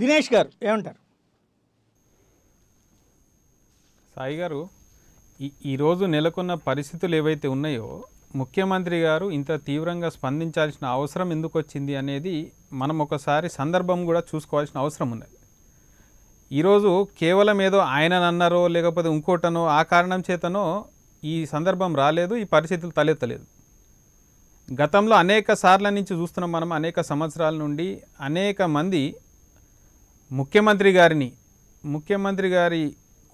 దినేష్ గారు ఏమంటారు సాయి గారు ఈరోజు నెలకొన్న పరిస్థితులు ఏవైతే ఉన్నాయో ముఖ్యమంత్రి గారు ఇంత తీవ్రంగా స్పందించాల్సిన అవసరం ఎందుకు వచ్చింది అనేది మనం ఒకసారి సందర్భం కూడా చూసుకోవాల్సిన అవసరం ఉన్నది ఈరోజు కేవలం ఏదో ఆయననన్నారో లేకపోతే ఇంకోటనో ఆ కారణం చేతనో ఈ సందర్భం రాలేదు ఈ పరిస్థితులు తలెత్తలేదు గతంలో అనేక సార్ల నుంచి చూస్తున్నాం మనం అనేక సంవత్సరాల నుండి అనేక మంది ముఖ్యమంత్రి గారిని ముఖ్యమంత్రి గారి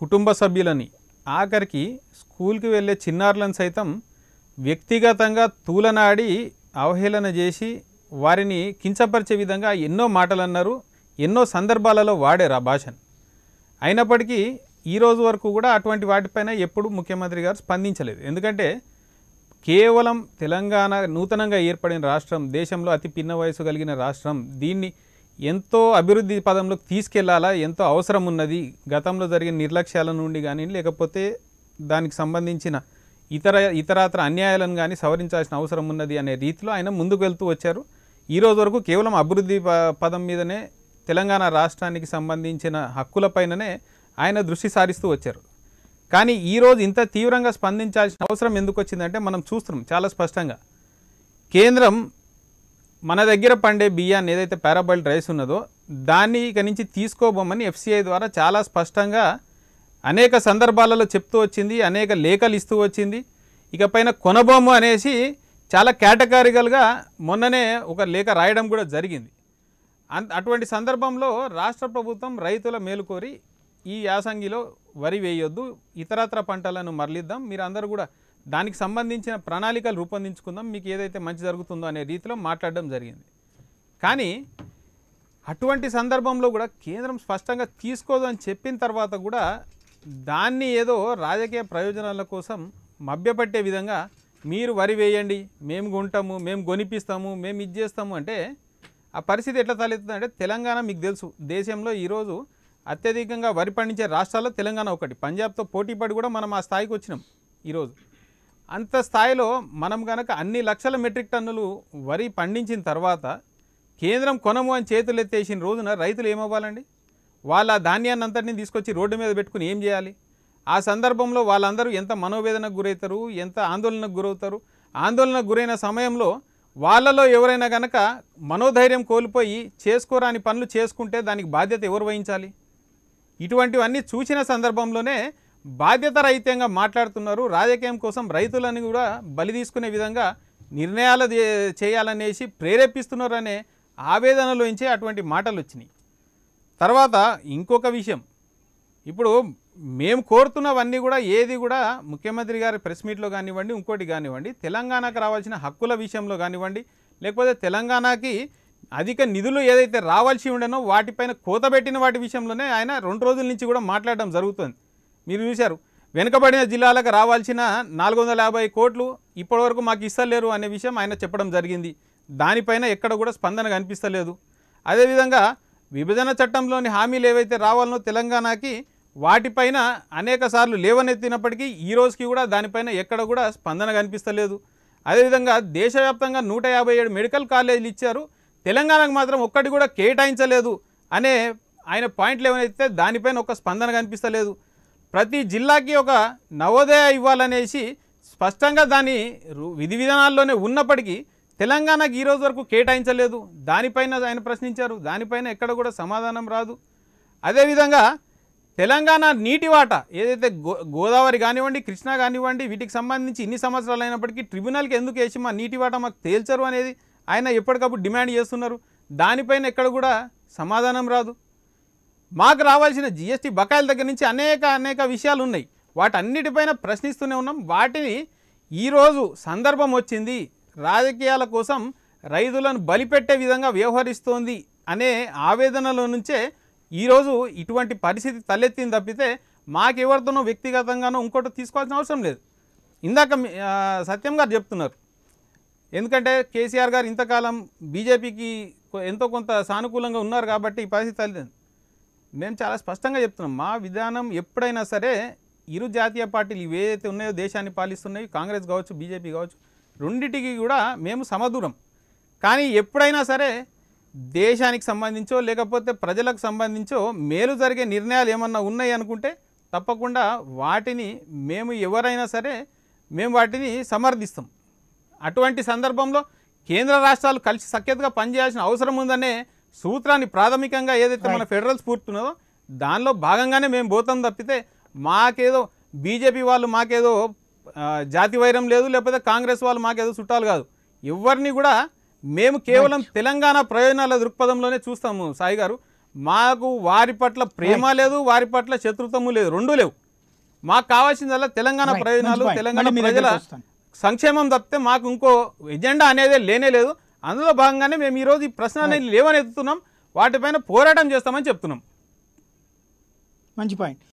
కుటుంబ సభ్యులని ఆఖరికి స్కూల్కి వెళ్ళే చిన్నారులను సైతం వ్యక్తిగతంగా తూలనాడి అవహేళన చేసి వారిని కించపరిచే విధంగా ఎన్నో మాటలు అన్నారు ఎన్నో సందర్భాలలో వాడారు ఆ భాషను అయినప్పటికీ ఈరోజు వరకు కూడా అటువంటి వాటిపైన ఎప్పుడు ముఖ్యమంత్రి గారు స్పందించలేదు ఎందుకంటే కేవలం తెలంగాణ నూతనంగా ఏర్పడిన రాష్ట్రం దేశంలో అతి పిన్న వయసు కలిగిన రాష్ట్రం దీన్ని ఎంతో అభివృద్ధి పదంలోకి తీసుకెళ్లాలా ఎంతో అవసరం ఉన్నది గతంలో జరిగిన నిర్లక్ష్యాల నుండి కానీ లేకపోతే దానికి సంబంధించిన ఇతర ఇతరత్ర అన్యాయాలను కానీ సవరించాల్సిన అవసరం ఉన్నది అనే రీతిలో ఆయన ముందుకు వెళ్తూ వచ్చారు ఈరోజు వరకు కేవలం అభివృద్ధి పదం మీదనే తెలంగాణ రాష్ట్రానికి సంబంధించిన హక్కులపైననే ఆయన దృష్టి సారిస్తూ వచ్చారు కానీ ఈరోజు ఇంత తీవ్రంగా స్పందించాల్సిన అవసరం ఎందుకు వచ్చిందంటే మనం చూస్తున్నాం చాలా స్పష్టంగా కేంద్రం మన దగ్గర పండే బియ్యాన్ని ఏదైతే పారాబాయిల్డ్ రైస్ ఉన్నదో దాన్ని ఇక నుంచి తీసుకోబోమని ఎఫ్సిఐ ద్వారా చాలా స్పష్టంగా అనేక సందర్భాలలో చెప్తూ వచ్చింది అనేక లేఖలు ఇస్తూ వచ్చింది ఇకపైన కొనబోము అనేసి చాలా కేటగారికల్గా మొన్ననే ఒక లేఖ రాయడం కూడా జరిగింది అటువంటి సందర్భంలో రాష్ట్ర ప్రభుత్వం రైతుల మేలుకోరి ఈ యాసంగిలో వరి వేయొద్దు ఇతరత్ర పంటలను మరలిద్దాం మీరు కూడా దానికి సంబంధించిన ప్రణాళికలు రూపొందించుకుందాం మీకు ఏదైతే మంచి జరుగుతుందో అనే రీతిలో మాట్లాడడం జరిగింది కానీ అటువంటి సందర్భంలో కూడా కేంద్రం స్పష్టంగా తీసుకోదని చెప్పిన తర్వాత కూడా దాన్ని ఏదో రాజకీయ ప్రయోజనాల కోసం మభ్యపట్టే విధంగా మీరు వరి వేయండి మేము కొంటాము మేము కొనిపిస్తాము మేము ఇది చేస్తాము అంటే ఆ పరిస్థితి ఎట్లా అంటే తెలంగాణ మీకు తెలుసు దేశంలో ఈరోజు అత్యధికంగా వరి పండించే రాష్ట్రాల్లో తెలంగాణ ఒకటి పంజాబ్తో పోటీపడి కూడా మనం ఆ స్థాయికి వచ్చినాం ఈరోజు అంత స్థాయిలో మనం కనుక అన్ని లక్షల మెట్రిక్ టన్నులు వరి పండించిన తర్వాత కేంద్రం కొనము అని చేతులు ఎత్తేసిన రోజున రైతులు ఏమవ్వాలండి వాళ్ళ ధాన్యాన్ని అంతటిని తీసుకొచ్చి రోడ్డు మీద పెట్టుకుని ఏం చేయాలి ఆ సందర్భంలో వాళ్ళందరూ ఎంత మనోవేదనకు గురవుతారు ఎంత ఆందోళనకు గురవుతారు ఆందోళనకు గురైన సమయంలో వాళ్ళలో ఎవరైనా కనుక మనోధైర్యం కోల్పోయి చేసుకోరాని పనులు చేసుకుంటే దానికి బాధ్యత ఎవరు వహించాలి ఇటువంటివన్నీ చూసిన సందర్భంలోనే బాధ్యత రహితంగా మాట్లాడుతున్నారు రాజకీయం కోసం రైతులను కూడా బలి తీసుకునే విధంగా నిర్ణయాలు చేయాలనేసి ప్రేరేపిస్తున్నారనే ఆవేదనలోంచి అటువంటి మాటలు వచ్చినాయి తర్వాత ఇంకొక విషయం ఇప్పుడు మేము కోరుతున్నవన్నీ కూడా ఏది కూడా ముఖ్యమంత్రి గారి ప్రెస్ మీట్లో కానివ్వండి ఇంకోటి కానివ్వండి తెలంగాణకు రావాల్సిన హక్కుల విషయంలో కానివ్వండి లేకపోతే తెలంగాణకి అధిక నిధులు ఏదైతే రావాల్సి ఉండనో వాటిపైన కోతబెట్టిన వాటి విషయంలోనే ఆయన రెండు రోజుల నుంచి కూడా మాట్లాడడం జరుగుతుంది మీరు చూశారు వెనుకబడిన జిల్లాలకు రావాల్సిన నాలుగు వందల యాభై కోట్లు ఇప్పటివరకు మాకు ఇస్తలేరు అనే విషయం ఆయన చెప్పడం జరిగింది దానిపైన ఎక్కడ కూడా స్పందన కనిపిస్తలేదు అదేవిధంగా విభజన చట్టంలోని హామీలు ఏవైతే రావాలనో తెలంగాణకి వాటిపైన అనేక సార్లు లేవనెత్తినప్పటికీ ఈ రోజుకి కూడా దానిపైన ఎక్కడ కూడా స్పందన కనిపిస్తలేదు అదేవిధంగా దేశవ్యాప్తంగా నూట యాభై ఏడు మెడికల్ కాలేజీలు ఇచ్చారు తెలంగాణకు మాత్రం ఒక్కటి కూడా కేటాయించలేదు అనే ఆయన పాయింట్లు ఏమైతే దానిపైన ఒక స్పందన కనిపిస్తలేదు ప్రతి జిల్లాకి ఒక నవోదయ ఇవ్వాలనేసి స్పష్టంగా దాని విధి విధానాల్లోనే ఉన్నప్పటికీ తెలంగాణకు ఈరోజు వరకు కేటాయించలేదు దానిపైన ఆయన ప్రశ్నించారు దానిపైన ఎక్కడ కూడా సమాధానం రాదు అదేవిధంగా తెలంగాణ నీటి వాట ఏదైతే గోదావరి కానివ్వండి కృష్ణా కానివ్వండి వీటికి సంబంధించి ఇన్ని సంవత్సరాలు అయినప్పటికీ ట్రిబ్యునల్కి ఎందుకు వేసి మా నీటి వాట మాకు తేల్చరు అనేది ఆయన ఎప్పటికప్పుడు డిమాండ్ చేస్తున్నారు దానిపైన ఎక్కడ కూడా సమాధానం రాదు మాకు రావాల్సిన జిఎస్టీ బకాయిల దగ్గర నుంచి అనేక అనేక విషయాలు ఉన్నాయి వాటన్నిటిపైన ప్రశ్నిస్తూనే ఉన్నాం వాటిని ఈరోజు సందర్భం వచ్చింది రాజకీయాల కోసం రైతులను బలిపెట్టే విధంగా వ్యవహరిస్తోంది అనే ఆవేదనలో నుంచే ఈరోజు ఇటువంటి పరిస్థితి తలెత్తింది తప్పితే మాకెవరితోనో వ్యక్తిగతంగానో ఇంకోటి తీసుకోవాల్సిన అవసరం లేదు ఇందాక సత్యం గారు చెప్తున్నారు ఎందుకంటే కేసీఆర్ గారు ఇంతకాలం బీజేపీకి ఎంతో కొంత సానుకూలంగా ఉన్నారు కాబట్టి ఈ పరిస్థితి తల్లిదండ్రులు నేను చాలా స్పష్టంగా చెప్తున్నాను మా విధానం ఎప్పుడైనా సరే ఇరు జాతీయ పార్టీలు ఇవి ఏదైతే ఉన్నాయో దేశాన్ని పాలిస్తున్నాయి కాంగ్రెస్ కావచ్చు బీజేపీ కావచ్చు రెండింటికి కూడా మేము సమదూరం కానీ ఎప్పుడైనా సరే దేశానికి సంబంధించో లేకపోతే ప్రజలకు సంబంధించో మేలు జరిగే నిర్ణయాలు ఏమన్నా ఉన్నాయి అనుకుంటే తప్పకుండా వాటిని మేము ఎవరైనా సరే మేము వాటిని సమర్థిస్తాం అటువంటి సందర్భంలో కేంద్ర రాష్ట్రాలు కలిసి సఖ్యతగా పనిచేయాల్సిన అవసరం ఉందనే సూత్రాన్ని ప్రాథమికంగా ఏదైతే మన ఫెడరల్ స్ఫూర్తి ఉన్నదో దానిలో భాగంగానే మేము పోతాం తప్పితే మాకేదో బీజేపీ వాళ్ళు మాకేదో జాతి వైరం లేదు లేకపోతే కాంగ్రెస్ వాళ్ళు మాకేదో చుట్టాలు కాదు ఎవరిని కూడా మేము కేవలం తెలంగాణ ప్రయోజనాల దృక్పథంలోనే చూస్తాము సాయి గారు మాకు వారి పట్ల ప్రేమ లేదు వారి పట్ల శత్రుత్వము లేదు రెండూ లేవు మాకు కావాల్సిందల్లా తెలంగాణ ప్రయోజనాలు తెలంగాణ ప్రజల సంక్షేమం తప్పితే మాకు ఇంకో ఎజెండా అనేది లేనే లేదు అందులో భాగంగానే మేము ఈరోజు ఈ ప్రశ్న అనేది లేవనెత్తుతున్నాం వాటిపైన పోరాటం చేస్తామని చెప్తున్నాం మంచి పాయింట్